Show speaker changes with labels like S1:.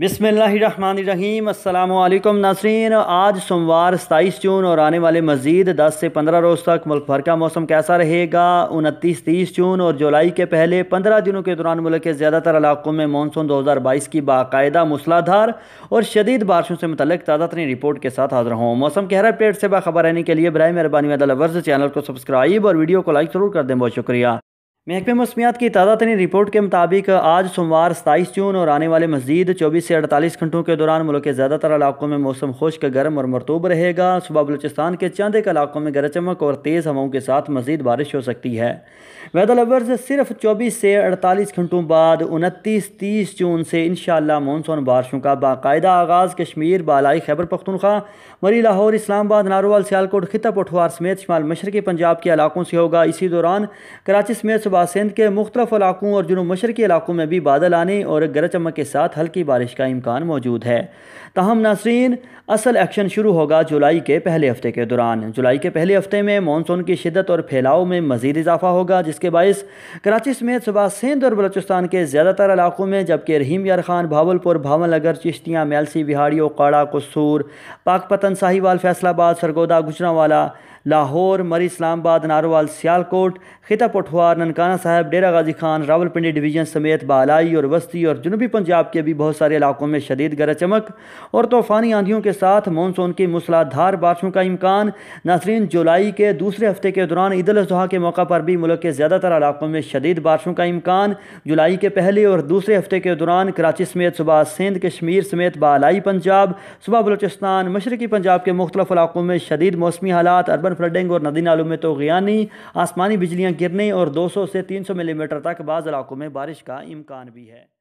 S1: बिसमीम अल्लाम नासरीन आज सोमवार सताईस जून और आने वाले मज़ीद दस से पंद्रह रोज़ तक मुल्क भर का मौसम कैसा रहेगा उनतीस तीस जून और जुलाई के पहले पंद्रह दिनों के दौरान मुल्क के ज़्यादातर इलाकों में मानसून दो हज़ार बाईस की बाकायदा मूसलाधार और शदीद बारिशों से मतलब ताज़ा तरीन रिपोर्ट के साथ हाजिर हों मौसम के हर अपडेट से बाखबर रहने के लिए बर मेहरबानी वर्ज चैनल को सब्सक्राइब और वीडियो को लाइक ज़रूर कर दें बहुत शुक्रिया महकमे मौसमियात की ताज़ा तरीन रिपोर्ट के मुताबिक आज सोमवार सताईस जून और आने वाले मजीद चौबीस से अड़तालीस घंटों के दौरान मुल्क के ज़्यादातर इलाकों में मौसम खुश्क गर्म और मरतूब रहेगा सुबह बलूचिस्तान के चंद एक इलाकों में गरज चमक और तेज़ हवाओं के साथ मजीद बारिश हो सकती है वेदर लवर्स सिर्फ चौबीस से अड़तालीस घंटों बाद उनतीस तीस जून से इन मानसून बारिशों का बाकायदा आगाज़ कश्मीर बालाई खैबर पख्तनख्वा मरी लाहौर इस्लामाबाद नारोवाल सियालकोट खिता पठवार समेत शुमाल मशरक़ी पंजाब के इलाकों से होगा इसी दौरान कराची समेत सुबह सिंध के मुख्तफ इलाकों और जुनूब मशरक़ी इलाकों में भी बादल आने और गरज चमक के साथ हल्की बारिश का इम्कान मौजूद है तहम नासरीन असल एक्शन शुरू होगा जुलाई के पहले हफ्ते के दौरान जुलाई के पहले हफ्ते में मानसून की शिदत और फैलाव में मजीद इजाफा होगा जिसके बायस कराची समेत सुबह सिंध और बलोचिस्तान के ज़्यादातर इलाकों में जबकि रहीम यार खान भावलपुर नगर चिश्तियाँ मेलसी बिहाड़ियों काड़ा कसूर पाकपतन साहिवाल फैसलाबाद सरगोदा गुजरावाला लाहौर मरी इस्लामाबाद नारोवाल सियालकोट खिता पठवार ननकाना साहब डेरा गाजी खान रावलपिंडी डिवीज़न समेत बालाई और वस्ती और जनूबी पंजाब के भी बहुत सारे इलाकों में शदीद गरज चमक और तूफ़ानी आंधियों के साथ मानसून की मूसलाधार बारिशों का इम्कान नासरीन जुलाई के दूसरे हफ्ते के दौरान ईद अजहा के मौका पर भी मुल्क के ज़्यादातर इलाकों में शदीद बारिशों का इम्कान जुलाई के पहले और दूसरे हफ्ते के दौरान कराची समेत सुबह सिंध कश्मीर समेत बालाई पंजाब सुबह बलोचिस्तान मशरकी पंजाब के मुख्तलिफ इलाकों में शदीद मौसमी हालात अरबन अर्बन फ्लडिंग और नदी नालों में तो गयानी आसमानी बिजलियाँ गिरने और 200 से 300 मिलीमीटर तक बाज़ इलाकों में बारिश का इम्कान भी है